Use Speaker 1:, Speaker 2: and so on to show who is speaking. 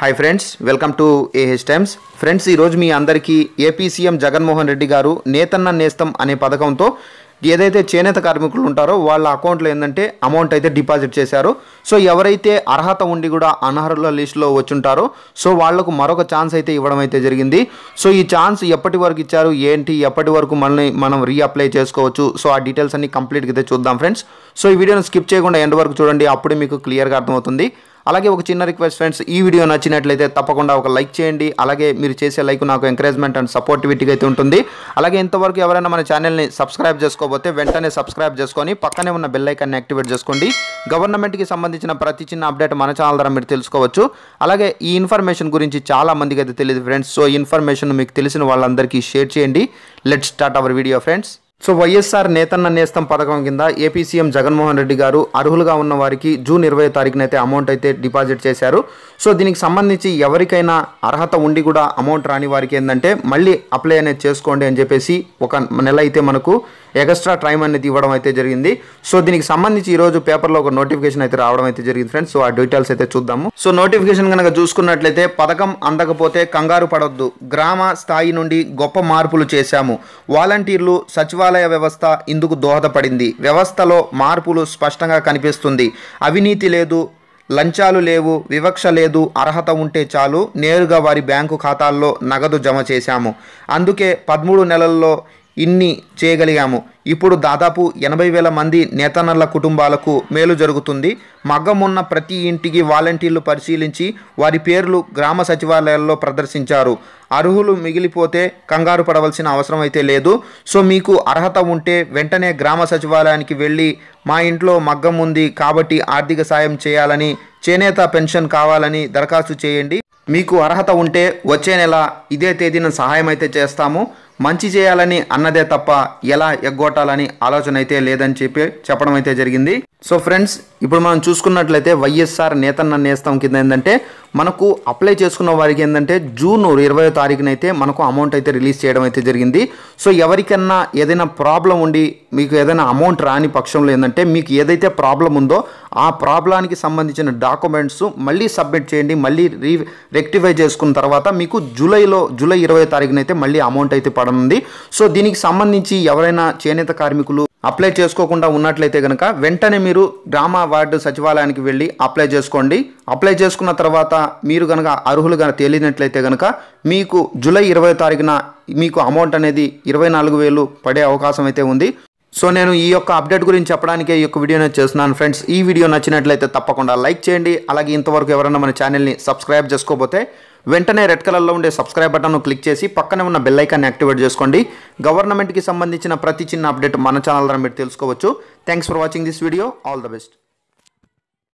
Speaker 1: hi friends welcome to AH times friends ఈరోజు మీ అందరికీ ఏపీ సీఎం జగన్మోహన్ రెడ్డి గారు నేతన్న నేస్తం అనే పథకంతో ఏదైతే చేనేత కార్మికులు ఉంటారో వాళ్ళ అకౌంట్లో ఏంటంటే అమౌంట్ అయితే డిపాజిట్ చేశారు సో ఎవరైతే అర్హత ఉండి కూడా అనర్హుల లిస్టులో వచ్చుంటారో సో వాళ్లకు మరొక ఛాన్స్ అయితే ఇవ్వడం అయితే జరిగింది సో ఈ ఛాన్స్ ఎప్పటి వరకు ఇచ్చారు ఏంటి ఎప్పటి వరకు మనల్ని మనం రీఅప్లై చేసుకోవచ్చు సో ఆ డీటెయిల్స్ అన్ని కంప్లీట్గా అయితే చూద్దాం ఫ్రెండ్స్ సో ఈ వీడియోని స్కిప్ చేయకుండా ఎండ్ వరకు చూడండి అప్పుడే మీకు క్లియర్గా అర్థమవుతుంది అలాగే ఒక చిన్న రిక్వెస్ట్ ఫ్రెండ్స్ ఈ వీడియో నచ్చినట్లయితే తప్పకుండా ఒక లైక్ చేయండి అలాగే మీరు చేసే లైక్ నాకు ఎంకరేజ్మెంట్ అండ్ సపోర్టివిటీగా అయితే ఉంటుంది అలాగే ఇంతవరకు ఎవరైనా మన ఛానల్ని సబ్స్క్రైబ్ చేసుకోకపోతే వెంటనే సబ్స్క్రైబ్ చేసుకొని పక్కనే ఉన్న బెల్ ఐకాన్ని యాక్టివేట్ చేసుకోండి గవర్నమెంట్కి సంబంధించిన ప్రతి చిన్న అప్డేట్ మన ఛానల్ ద్వారా మీరు తెలుసుకోవచ్చు అలాగే ఈ ఇన్ఫర్మేషన్ గురించి చాలా మందికి అయితే తెలియదు ఫ్రెండ్స్ సో ఇన్ఫర్మేషన్ మీకు తెలిసిన వాళ్ళందరికీ షేర్ చేయండి let start our video friends so YSR Nethanna Nestham పథకం కింద ఏపీ సీఎం జగన్మోహన్ రెడ్డి గారు అర్హులుగా ఉన్న వారికి జూన్ ఇరవై తారీఖునైతే అమౌంట్ అయితే డిపాజిట్ చేశారు సో దీనికి సంబంధించి ఎవరికైనా అర్హత ఉండి కూడా అమౌంట్ రాని వారికి ఏంటంటే మళ్ళీ అప్లై అనేది చేసుకోండి అని చెప్పేసి ఒక నెల అయితే మనకు ఎక్స్ట్రా టైం అనేది ఇవ్వడం అయితే జరిగింది సో దీనికి సంబంధించి ఈ రోజు పేపర్లో ఒక నోటిఫికేషన్ అయితే రావడం అయితే జరిగింది ఫ్రెండ్స్ సో ఆ డీటెయిల్స్ అయితే చూద్దాము సో నోటిఫికేషన్ కనుక చూసుకున్నట్లయితే పథకం అందకపోతే కంగారు పడొద్దు గ్రామ స్థాయి నుండి గొప్ప మార్పులు చేశాము వాలంటీర్లు సచివాలయ వ్యవస్థ ఇందుకు దోహదపడింది వ్యవస్థలో మార్పులు స్పష్టంగా కనిపిస్తుంది అవినీతి లేదు లంచాలు లేవు వివక్ష లేదు అర్హత ఉంటే చాలు నేరుగా వారి బ్యాంకు ఖాతాల్లో నగదు జమ చేశాము అందుకే పదమూడు నెలల్లో ఇన్ని చేయగలిగాము ఇప్పుడు దాదాపు ఎనభై వేల మంది నేతనర్ల కుటుంబాలకు మేలు జరుగుతుంది మగ్గం ఉన్న ప్రతి ఇంటికి వాలంటీర్లు పరిశీలించి వారి పేర్లు గ్రామ సచివాలయాల్లో ప్రదర్శించారు అర్హులు మిగిలిపోతే కంగారు పడవలసిన అవసరం అయితే లేదు సో మీకు అర్హత ఉంటే వెంటనే గ్రామ సచివాలయానికి వెళ్ళి మా ఇంట్లో మగ్గం ఉంది కాబట్టి ఆర్థిక సాయం చేయాలని చేనేత పెన్షన్ కావాలని దరఖాస్తు చేయండి మీకు అర్హత ఉంటే వచ్చే నెల ఇదే తేదీన సహాయం అయితే చేస్తాము మంచి చేయాలని అన్నదే తప్ప ఎలా ఎగ్గొట్టాలని ఆలోచన అయితే లేదని చెప్పి చెప్పడం అయితే జరిగింది సో ఫ్రెండ్స్ ఇప్పుడు మనం చూసుకున్నట్లయితే వైఎస్ఆర్ నేతన్న నేస్తం కింద ఏంటంటే మనకు అప్లై చేసుకున్న వారికి ఏంటంటే జూన్ ఇరవై తారీఖునైతే మనకు అమౌంట్ అయితే రిలీజ్ చేయడం అయితే జరిగింది సో ఎవరికన్నా ఏదైనా ప్రాబ్లం ఉండి మీకు ఏదైనా అమౌంట్ రాని పక్షంలో ఏంటంటే మీకు ఏదైతే ప్రాబ్లం ఉందో ఆ ప్రాబ్లానికి సంబంధించిన డాక్యుమెంట్స్ మళ్ళీ సబ్మిట్ చేయండి మళ్ళీ రీ రెక్టిఫై చేసుకున్న తర్వాత మీకు జూలైలో జూలై ఇరవై తారీఖునైతే మళ్ళీ అమౌంట్ అయితే పడనుంది సో దీనికి సంబంధించి ఎవరైనా చేనేత కార్మికులు అప్లై చేసుకోకుండా ఉన్నట్లయితే కనుక వెంటనే మీరు గ్రామ వార్డు సచివాలయానికి వెళ్ళి అప్లై చేసుకోండి అప్లై చేసుకున్న తర్వాత మీరు కనుక అర్హులు కనుక తేలినట్లయితే కనుక మీకు జూలై ఇరవై తారీఖున మీకు అమౌంట్ అనేది ఇరవై నాలుగు వేలు పడే అవకాశం అయితే ఉంది సో నేను ఈ యొక్క అప్డేట్ గురించి చెప్పడానికే ఈ యొక్క వీడియో చేస్తున్నాను ఫ్రెండ్స్ ఈ వీడియో నచ్చినట్లయితే తప్పకుండా లైక్ చేయండి అలాగే ఇంతవరకు ఎవరైనా మన ఛానల్ని సబ్స్క్రైబ్ చేసుకోకపోతే వెంటనే రెడ్ కలర్లో ఉండే సబ్స్క్రైబ్ బటన్ను క్లిక్ చేసి పక్కనే ఉన్న బెల్లైకాన్ని యాక్టివేట్ చేసుకోండి గవర్నమెంట్కి సంబంధించిన ప్రతి చిన్న అప్డేట్ మన ఛానల్ ద్వారా మీరు తెలుసుకోవచ్చు thanks for watching this video all the best